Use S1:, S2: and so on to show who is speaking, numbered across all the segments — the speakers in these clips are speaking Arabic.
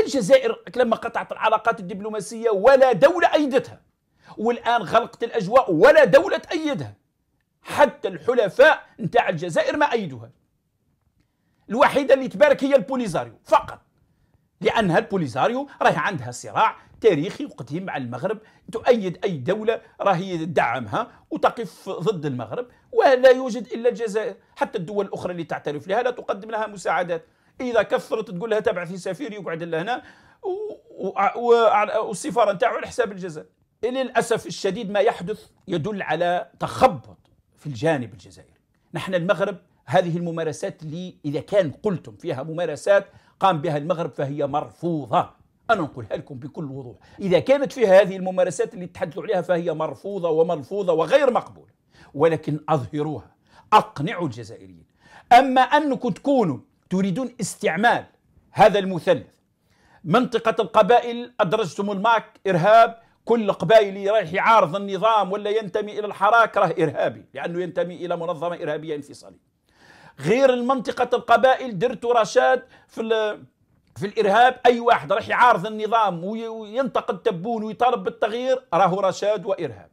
S1: الجزائر لما قطعت العلاقات الدبلوماسية ولا دولة أيدتها والآن غلقت الأجواء ولا دولة تأيدها حتى الحلفاء نتاع الجزائر ما أيدوها الوحيدة اللي تبارك هي البوليزاريو فقط لأنها البوليزاريو راهي عندها صراع تاريخي وقديم مع المغرب تؤيد أي دولة راهي تدعمها وتقف ضد المغرب ولا يوجد إلا الجزائر حتى الدول الأخرى اللي تعترف لها لا تقدم لها مساعدات اذا كثرت تقول لها تبعثي سفير يقعد لهنا والسفاره نتاعو على حساب الجزائر للاسف الشديد ما يحدث يدل على تخبط في الجانب الجزائري نحن المغرب هذه الممارسات اللي اذا كان قلتم فيها ممارسات قام بها المغرب فهي مرفوضه انا نقولها لكم بكل وضوح اذا كانت فيها هذه الممارسات اللي تحدثوا عليها فهي مرفوضه وملفوظه وغير مقبوله ولكن اظهروها اقنعوا الجزائريين اما انكم تكونوا تريدون استعمال هذا المثلث منطقة القبائل أدرجتم الماك إرهاب كل قبائلي رايح يعارض النظام ولا ينتمي إلى الحراك راه إرهابي لأنه ينتمي إلى منظمة إرهابية انفصالية غير المنطقة القبائل درت رشاد في في الارهاب اي واحد راح يعارض النظام وينتقد تبون ويطالب بالتغيير راهو رشاد وارهاب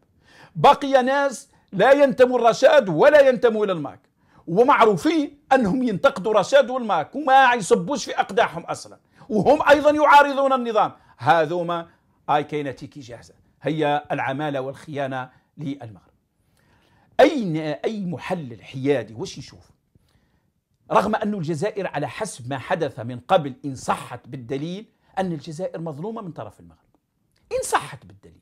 S1: بقي ناس لا ينتموا الرشاد ولا ينتموا الى الماك ومعروفين انهم ينتقدوا رشاد والماك وما يصبوش في اقداحهم اصلا وهم ايضا يعارضون النظام هذوما اي كينتيكي جاهزه هي العماله والخيانه للمغرب اين اي محلل حيادي واش يشوف رغم أن الجزائر على حسب ما حدث من قبل إن صحت بالدليل أن الجزائر مظلومة من طرف المغرب إن صحت بالدليل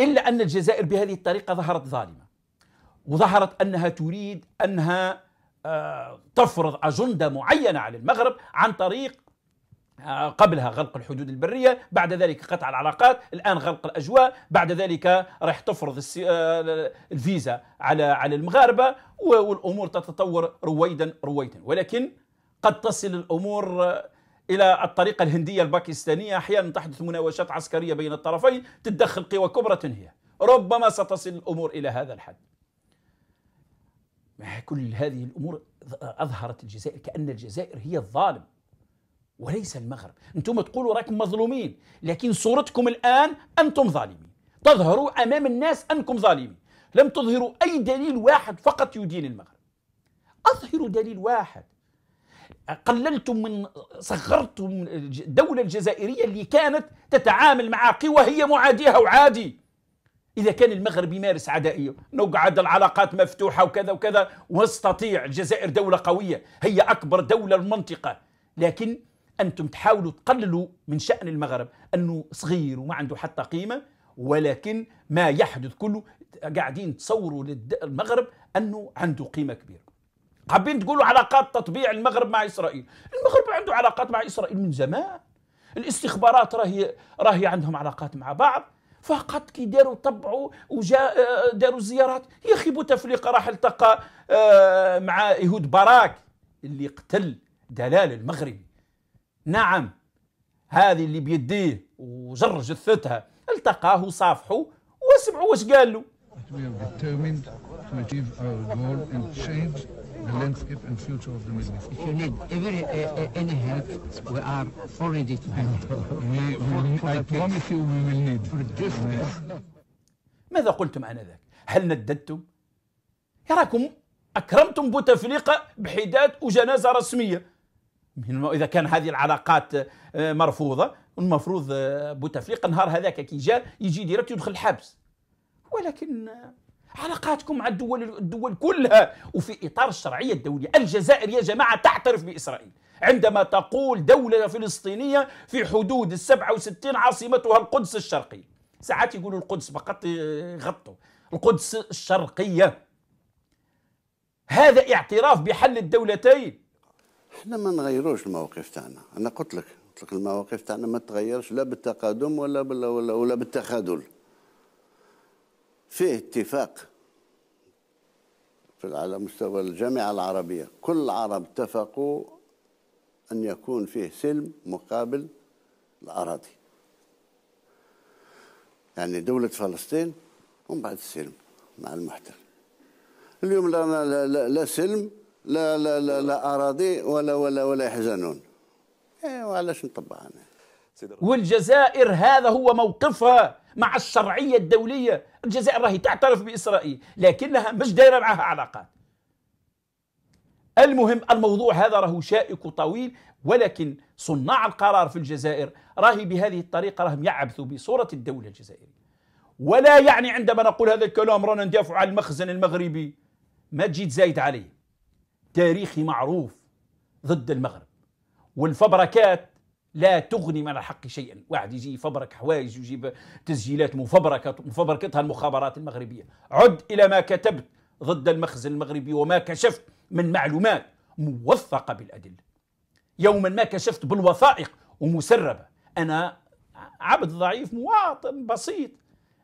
S1: إلا أن الجزائر بهذه الطريقة ظهرت ظالمة وظهرت انها تريد انها آه، تفرض اجنده معينه على المغرب عن طريق آه، قبلها غلق الحدود البرية بعد ذلك قطع العلاقات الآن غلق الأجواء بعد ذلك راح تفرض آه، الفيزا على على المغاربة والأمور تتطور رويدا رويدا ولكن قد تصل الأمور إلى الطريقة الهندية الباكستانية أحيانا تحدث مناوشات عسكرية بين الطرفين تتدخل قوى كبرى تنهيها ربما ستصل الأمور إلى هذا الحد مع كل هذه الأمور أظهرت الجزائر كأن الجزائر هي الظالم وليس المغرب أنتم تقولوا راكم مظلومين لكن صورتكم الآن أنتم ظالمين تظهروا أمام الناس أنكم ظالمين لم تظهروا أي دليل واحد فقط يدين المغرب أظهروا دليل واحد قللتم من صغرتم الدولة الجزائرية اللي كانت تتعامل مع قوى هي معاديها وعادي إذا كان المغرب يمارس عدائية نقعد العلاقات مفتوحة وكذا وكذا واستطيع الجزائر دولة قوية هي أكبر دولة المنطقة لكن أنتم تحاولوا تقللوا من شأن المغرب أنه صغير وما عنده حتى قيمة ولكن ما يحدث كله قاعدين تصوروا للمغرب أنه عنده قيمة كبيرة حابين تقولوا علاقات تطبيع المغرب مع إسرائيل المغرب عنده علاقات مع إسرائيل من زمان الاستخبارات راهي راهي عندهم علاقات مع بعض فقط كي داروا طبعوا وجا آه، آه، داروا زيارات يا اخي بوتفليقه راح التقى آه، مع يهود باراك اللي قتل دلال المغربي نعم هذه اللي بيديه وجر جثتها التقاه وصافحه واسمعوا واش قال له the landscape and future of the Middle East. If you need every, uh, uh, any help, we are all ready to help. we, we, for, for I promise you we will need. For ماذا قلتم آنذاك؟ هل نددتم؟ يراكم أكرمتم بوتفليقة بحداد وجنازة رسمية إذا كان هذه العلاقات آه، مرفوضة المفروض آه، بوتفليقة نهار هذاك كي جاء يجي ديريكت يدخل الحبس ولكن آه، علاقاتكم مع الدول الدول كلها وفي اطار الشرعيه الدوليه، الجزائر يا جماعه تعترف باسرائيل عندما تقول دوله فلسطينيه في حدود ال 67 عاصمتها القدس الشرقيه. ساعات يقولوا القدس فقط غطوا، القدس الشرقيه. هذا اعتراف بحل الدولتين. احنا ما نغيروش الموقف تاعنا، انا قلت لك قلت لك المواقف تاعنا ما تغيرش لا بالتقادم ولا ولا ولا بالتخاذل. فيه اتفاق على مستوى الجامعة العربية كل العرب اتفقوا أن يكون فيه سلم مقابل الأراضي يعني دولة فلسطين ومن بعد السلم مع المحتل اليوم لا, لا, لا, لا سلم لا لا لا, لا أراضي ولا ولا ولا يحزنون إيه وعلاش نطبع أنا والجزائر هذا هو موقفها مع الشرعية الدولية الجزائر راهي تعترف بإسرائيل لكنها مش دايرة معها علاقات المهم الموضوع هذا راهو شائك وطويل ولكن صناع القرار في الجزائر راهي بهذه الطريقة راهم يعبثوا بصورة الدولة الجزائرية ولا يعني عندما نقول هذا الكلام رانا ندافع عن المخزن المغربي ما تجي زايد عليه تاريخي معروف ضد المغرب والفبركات لا تغني من الحق شيئا واحد يجي يفبرك حوايج ويجيب تسجيلات مفبركة مفبركتها المخابرات المغربية عد إلى ما كتبت ضد المخزن المغربي وما كشفت من معلومات موثقة بالأدلة يوما ما كشفت بالوثائق ومسربة أنا عبد ضعيف مواطن بسيط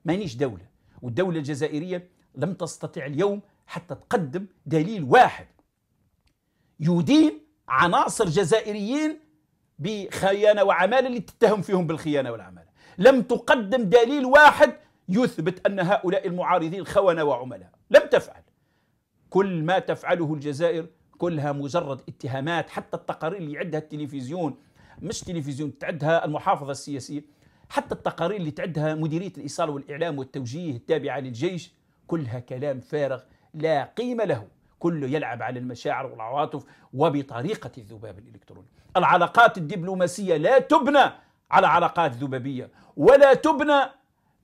S1: مانيش دولة والدولة الجزائرية لم تستطع اليوم حتى تقدم دليل واحد يدين عناصر جزائريين بخيانة وعمالة اللي تتهم فيهم بالخيانة والعمالة لم تقدم دليل واحد يثبت أن هؤلاء المعارضين خونة وعملاء لم تفعل كل ما تفعله الجزائر كلها مجرد اتهامات حتى التقارير اللي يعدها التلفزيون مش تلفزيون تعدها المحافظة السياسية حتى التقارير اللي تعدها مديرية الإيصال والإعلام والتوجيه التابعة للجيش كلها كلام فارغ لا قيمة له كله يلعب على المشاعر والعواطف وبطريقة الذباب الإلكتروني العلاقات الدبلوماسية لا تبنى على علاقات ذبابية ولا تبنى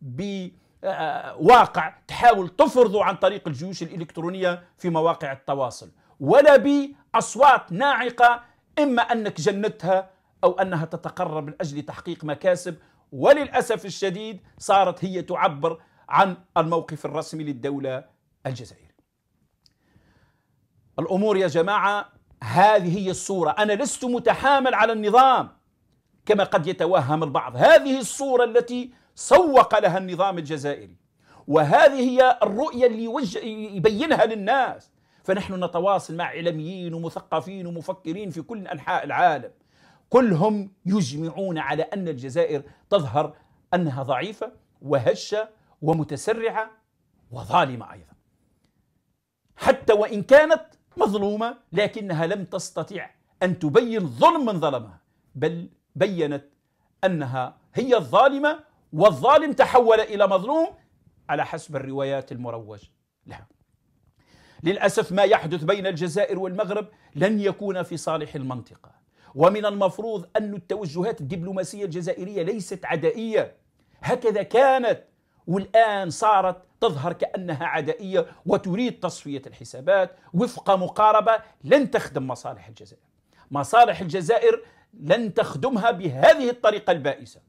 S1: بواقع تحاول تفرضه عن طريق الجيوش الإلكترونية في مواقع التواصل ولا بأصوات ناعقة إما أنك جندتها أو أنها تتقرب من أجل تحقيق مكاسب وللأسف الشديد صارت هي تعبر عن الموقف الرسمي للدولة الجزائرية الأمور يا جماعة هذه هي الصورة أنا لست متحامل على النظام كما قد يتوهم البعض هذه الصورة التي سوق لها النظام الجزائري وهذه هي الرؤية اللي يوجه يبينها للناس فنحن نتواصل مع إعلاميين ومثقفين ومفكرين في كل أنحاء العالم كلهم يجمعون على أن الجزائر تظهر أنها ضعيفة وهشة ومتسرعة وظالمة أيضا حتى وإن كانت مظلومة لكنها لم تستطع أن تبين ظلم من ظلمها بل بينت أنها هي الظالمة والظالم تحول إلى مظلوم على حسب الروايات المروج لها للأسف ما يحدث بين الجزائر والمغرب لن يكون في صالح المنطقة ومن المفروض أن التوجهات الدبلوماسية الجزائرية ليست عدائية هكذا كانت والآن صارت تظهر كأنها عدائية وتريد تصفية الحسابات وفق مقاربة لن تخدم مصالح الجزائر مصالح الجزائر لن تخدمها بهذه الطريقة البائسة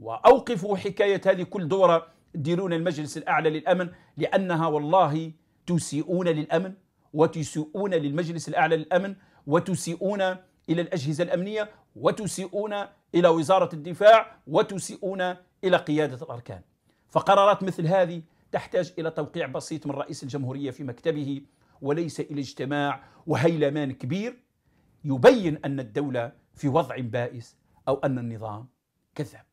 S1: وأوقفوا حكاية هذه كل دورة ديرون المجلس الأعلى للأمن لأنها والله تسيئون للأمن وتسيئون للمجلس الأعلى للأمن وتسيئون إلى الأجهزة الأمنية وتسيئون إلى وزارة الدفاع وتسيئون إلى قيادة الأركان فقرارات مثل هذه تحتاج الى توقيع بسيط من رئيس الجمهوريه في مكتبه وليس الى اجتماع وهيلمان كبير يبين ان الدوله في وضع بائس او ان النظام كذاب